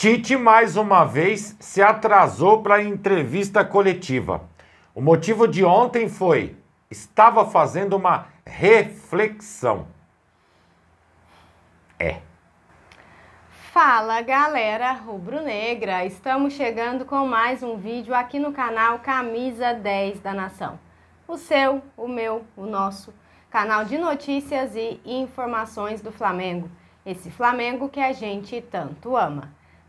Tite, mais uma vez, se atrasou para a entrevista coletiva. O motivo de ontem foi: estava fazendo uma reflexão. É. Fala galera rubro-negra! Estamos chegando com mais um vídeo aqui no canal Camisa 10 da Nação. O seu, o meu, o nosso canal de notícias e informações do Flamengo. Esse Flamengo que a gente tanto ama.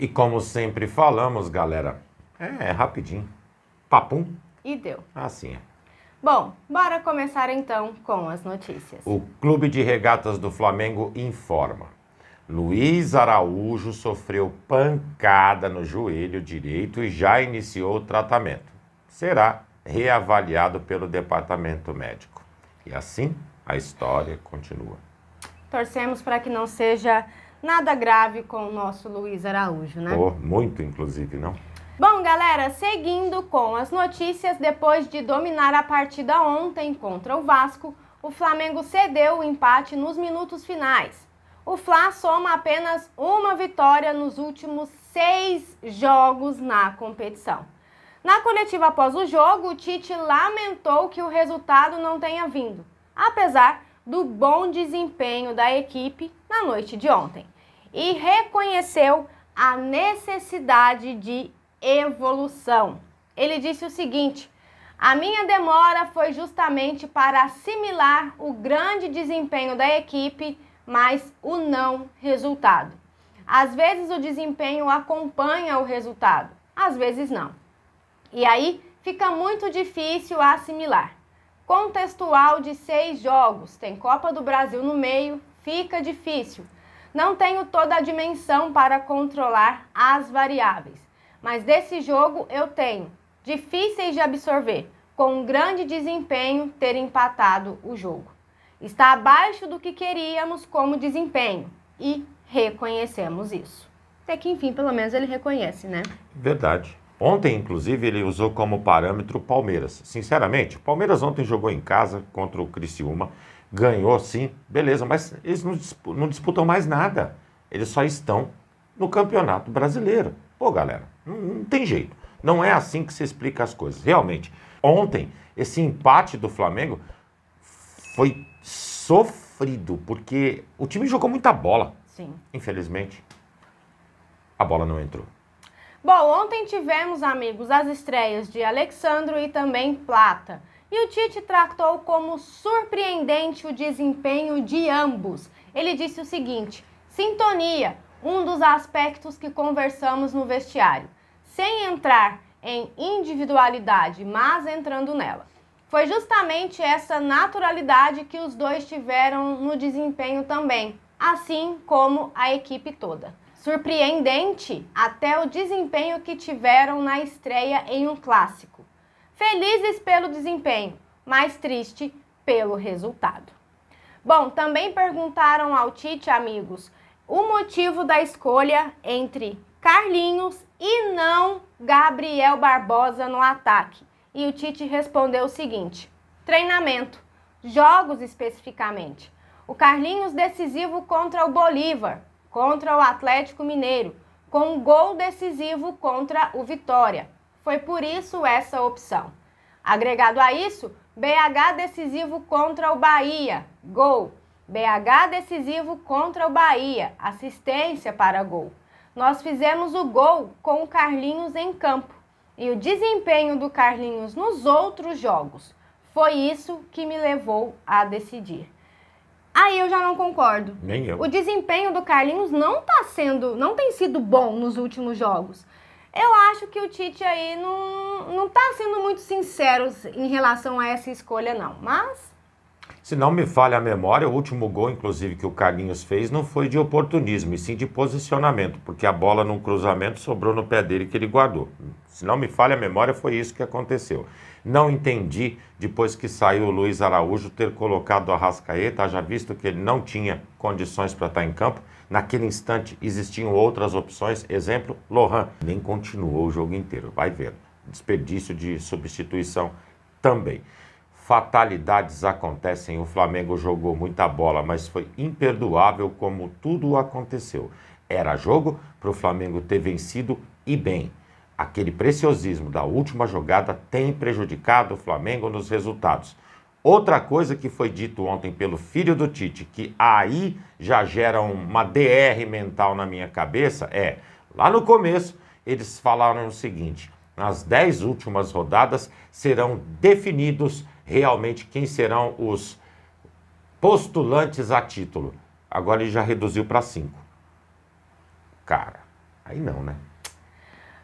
E como sempre falamos, galera, é, é rapidinho. Papum. E deu. Assim é. Bom, bora começar então com as notícias. O Clube de Regatas do Flamengo informa. Luiz Araújo sofreu pancada no joelho direito e já iniciou o tratamento. Será reavaliado pelo departamento médico. E assim a história continua. Torcemos para que não seja nada grave com o nosso Luiz Araújo, né? Oh, muito, inclusive, não? Bom, galera, seguindo com as notícias, depois de dominar a partida ontem contra o Vasco, o Flamengo cedeu o empate nos minutos finais. O Fla soma apenas uma vitória nos últimos seis jogos na competição. Na coletiva após o jogo, o Tite lamentou que o resultado não tenha vindo, apesar do bom desempenho da equipe na noite de ontem e reconheceu a necessidade de evolução. Ele disse o seguinte: a minha demora foi justamente para assimilar o grande desempenho da equipe, mas o não resultado. Às vezes o desempenho acompanha o resultado, às vezes não. E aí fica muito difícil assimilar contextual de seis jogos. Tem Copa do Brasil no meio, fica difícil. Não tenho toda a dimensão para controlar as variáveis, mas desse jogo eu tenho. Difíceis de absorver, com um grande desempenho, ter empatado o jogo. Está abaixo do que queríamos como desempenho e reconhecemos isso. Até que enfim, pelo menos ele reconhece, né? Verdade. Ontem, inclusive, ele usou como parâmetro o Palmeiras. Sinceramente, o Palmeiras ontem jogou em casa contra o Criciúma, ganhou sim, beleza, mas eles não, não disputam mais nada. Eles só estão no Campeonato Brasileiro. Pô, galera, não, não tem jeito. Não é assim que se explica as coisas. Realmente, ontem, esse empate do Flamengo foi sofrido, porque o time jogou muita bola. Sim. Infelizmente, a bola não entrou. Bom, ontem tivemos, amigos, as estreias de Alexandro e também Plata. E o Tite tratou como surpreendente o desempenho de ambos. Ele disse o seguinte: sintonia, um dos aspectos que conversamos no vestiário, sem entrar em individualidade, mas entrando nela. Foi justamente essa naturalidade que os dois tiveram no desempenho também, assim como a equipe toda surpreendente até o desempenho que tiveram na estreia em um clássico. Felizes pelo desempenho, mas triste pelo resultado. Bom, também perguntaram ao Tite, amigos, o motivo da escolha entre Carlinhos e não Gabriel Barbosa no ataque. E o Tite respondeu o seguinte: treinamento, jogos especificamente. O Carlinhos decisivo contra o Bolívar, contra o Atlético Mineiro, com um gol decisivo contra o Vitória. Foi por isso essa opção. Agregado a isso, BH decisivo contra o Bahia, gol. BH decisivo contra o Bahia, assistência para gol. Nós fizemos o gol com o Carlinhos em campo e o desempenho do Carlinhos nos outros jogos. Foi isso que me levou a decidir. Aí eu já não concordo. Nem eu. O desempenho do Carlinhos não tá sendo, não tem sido bom nos últimos jogos. Eu acho que o Tite aí não, não tá sendo muito sincero em relação a essa escolha, não. Mas. Se não me falha a memória, o último gol, inclusive, que o Carlinhos fez não foi de oportunismo, e sim de posicionamento, porque a bola num cruzamento sobrou no pé dele que ele guardou. Se não me falha a memória, foi isso que aconteceu. Não entendi, depois que saiu o Luiz Araújo, ter colocado o Arrascaeta, já visto que ele não tinha condições para estar tá em campo. Naquele instante existiam outras opções, exemplo, Lohan. Nem continuou o jogo inteiro, vai ver. Desperdício de substituição também. Fatalidades acontecem, o Flamengo jogou muita bola, mas foi imperdoável como tudo aconteceu. Era jogo para o Flamengo ter vencido e bem. Aquele preciosismo da última jogada tem prejudicado o Flamengo nos resultados. Outra coisa que foi dito ontem pelo filho do Tite, que aí já gera uma DR mental na minha cabeça, é: lá no começo, eles falaram o seguinte: nas 10 últimas rodadas serão definidos realmente quem serão os postulantes a título. Agora ele já reduziu para 5. Cara, aí não, né?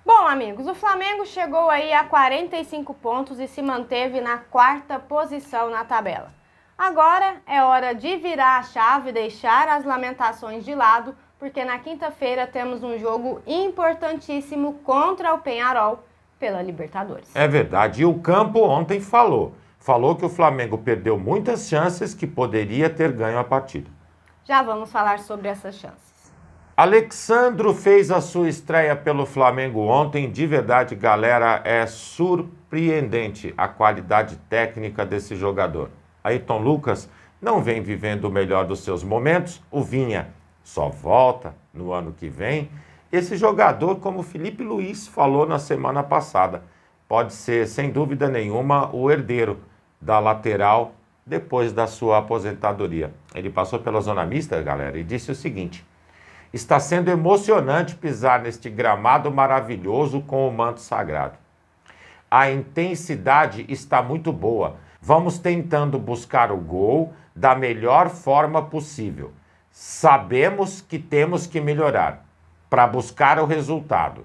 Bom, amigos, o Flamengo chegou aí a 45 pontos e se manteve na quarta posição na tabela. Agora é hora de virar a chave e deixar as lamentações de lado, porque na quinta-feira temos um jogo importantíssimo contra o Penharol pela Libertadores. É verdade, e o campo ontem falou. Falou que o Flamengo perdeu muitas chances que poderia ter ganho a partida. Já vamos falar sobre essas chances. Alexandro fez a sua estreia pelo Flamengo ontem. De verdade, galera, é surpreendente a qualidade técnica desse jogador. Ayrton Lucas não vem vivendo o melhor dos seus momentos. O Vinha só volta no ano que vem. Esse jogador, como Felipe Luiz falou na semana passada, pode ser, sem dúvida nenhuma, o herdeiro da lateral depois da sua aposentadoria. Ele passou pela zona mista, galera, e disse o seguinte. Está sendo emocionante pisar neste gramado maravilhoso com o manto sagrado. A intensidade está muito boa. Vamos tentando buscar o gol da melhor forma possível. Sabemos que temos que melhorar para buscar o resultado.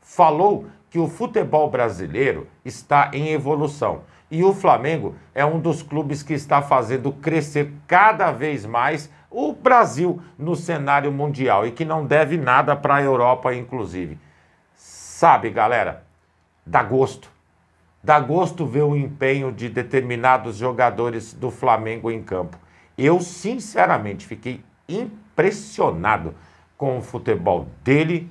Falou que o futebol brasileiro está em evolução e o Flamengo é um dos clubes que está fazendo crescer cada vez mais o Brasil no cenário mundial e que não deve nada para a Europa, inclusive. Sabe, galera, dá gosto. Dá gosto ver o empenho de determinados jogadores do Flamengo em campo. Eu, sinceramente, fiquei impressionado com o futebol dele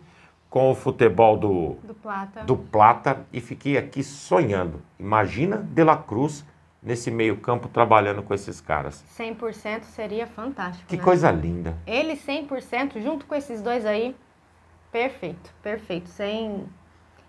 com o futebol do, do, Plata. do Plata e fiquei aqui sonhando. Imagina De La Cruz nesse meio-campo trabalhando com esses caras. 100% seria fantástico. Que né? coisa linda. Ele 100% junto com esses dois aí. Perfeito, perfeito. Sem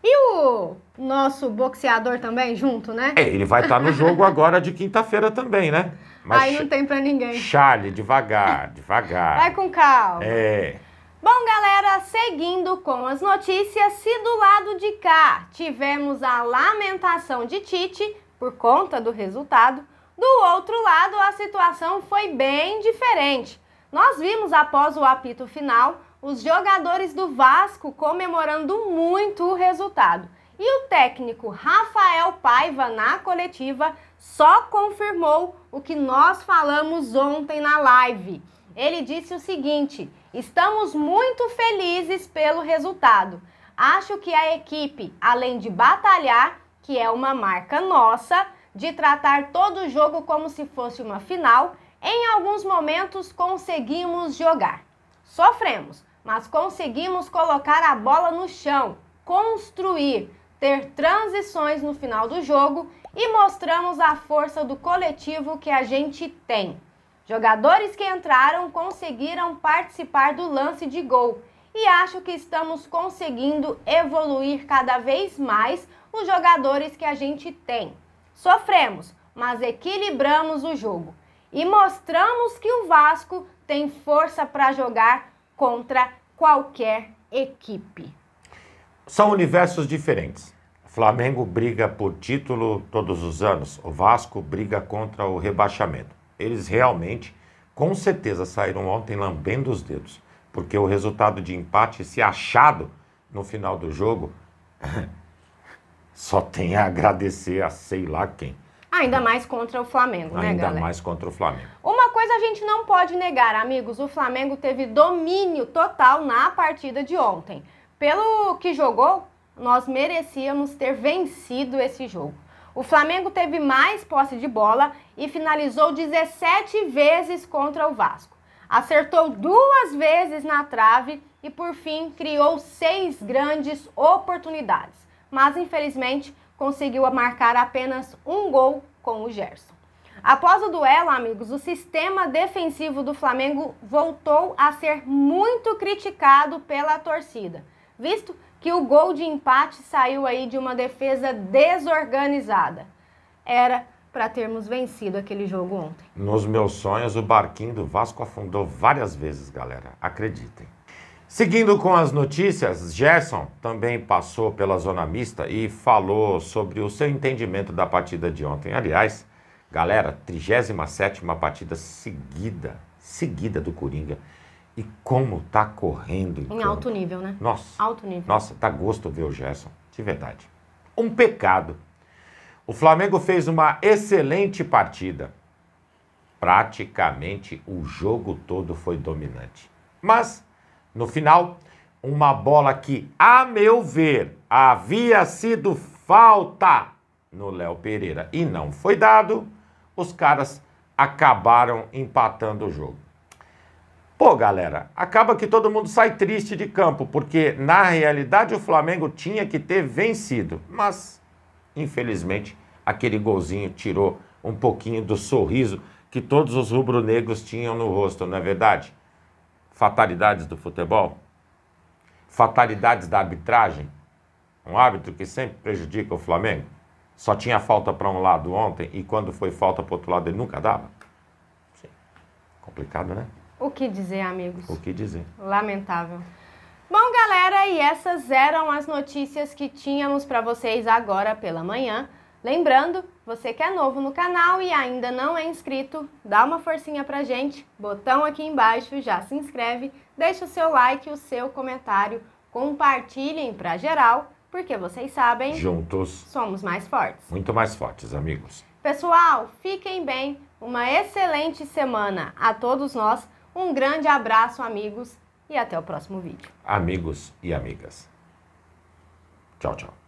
e o nosso boxeador também junto, né? É, ele vai estar tá no jogo agora de quinta-feira também, né? Mas Aí não tem para ninguém. Charlie, devagar, devagar. Vai com calma. É. Bom, galera, seguindo com as notícias, se do lado de cá tivemos a lamentação de Tite por conta do resultado, do outro lado a situação foi bem diferente. Nós vimos após o apito final os jogadores do Vasco comemorando muito o resultado. E o técnico Rafael Paiva, na coletiva, só confirmou o que nós falamos ontem na live. Ele disse o seguinte: estamos muito felizes pelo resultado. Acho que a equipe, além de batalhar, que é uma marca nossa, de tratar todo o jogo como se fosse uma final, em alguns momentos conseguimos jogar. Sofremos, mas conseguimos colocar a bola no chão, construir, ter transições no final do jogo e mostramos a força do coletivo que a gente tem. Jogadores que entraram conseguiram participar do lance de gol e acho que estamos conseguindo evoluir cada vez mais os jogadores que a gente tem. Sofremos, mas equilibramos o jogo e mostramos que o Vasco tem força para jogar contra qualquer equipe. São universos diferentes. Flamengo briga por título todos os anos, o Vasco briga contra o rebaixamento. Eles realmente, com certeza, saíram ontem lambendo os dedos, porque o resultado de empate, se achado no final do jogo, só tem a agradecer a sei lá quem. Ah, ainda mais contra o Flamengo, né, Ainda né, galera? Ainda mais contra o Flamengo. Uma coisa a gente não pode negar, amigos: o Flamengo teve domínio total na partida de ontem. Pelo que jogou, nós merecíamos ter vencido esse jogo. O Flamengo teve mais posse de bola e finalizou 17 vezes contra o Vasco. Acertou duas vezes na trave e, por fim, criou seis grandes oportunidades. Mas, infelizmente, conseguiu marcar apenas um gol com o Gerson. Após o duelo, amigos, o sistema defensivo do Flamengo voltou a ser muito criticado pela torcida, visto que o gol de empate saiu aí de uma defesa desorganizada. Era para termos vencido aquele jogo ontem. Nos meus sonhos, o barquinho do Vasco afundou várias vezes, galera. Acreditem. Seguindo com as notícias, Gerson também passou pela zona mista e falou sobre o seu entendimento da partida de ontem. Aliás, galera, 37ª partida seguida, seguida do Coringa e como tá correndo. Em, em então. alto nível, né? Nossa. Alto nível. Nossa, tá gosto ver o Gerson, de verdade. Um pecado. O Flamengo fez uma excelente partida. Praticamente o jogo todo foi dominante. Mas, no final, uma bola que, a meu ver, havia sido falta no Léo Pereira e não foi dado, os caras acabaram empatando o jogo. Pô, galera, acaba que todo mundo sai triste de campo, porque na realidade o Flamengo tinha que ter vencido. Mas, infelizmente, aquele golzinho tirou um pouquinho do sorriso que todos os rubro-negros tinham no rosto, não é verdade? Fatalidades do futebol, fatalidades da arbitragem, um árbitro que sempre prejudica o Flamengo. Só tinha falta para um lado ontem e quando foi falta para o outro lado ele nunca dava. Sim. Complicado, né? O que dizer, amigos? O que dizer? Lamentável. Bom, galera, e essas eram as notícias que tínhamos para vocês agora pela manhã. Lembrando, você que é novo no canal e ainda não é inscrito, dá uma forcinha pra gente, botão aqui embaixo, já se inscreve, deixa o seu like, o seu comentário, compartilhem pra geral, porque vocês sabem, juntos somos mais fortes. Muito mais fortes, amigos. Pessoal, fiquem bem, uma excelente semana a todos nós. Um grande abraço, amigos, e até o próximo vídeo. Amigos e amigas. Tchau, tchau.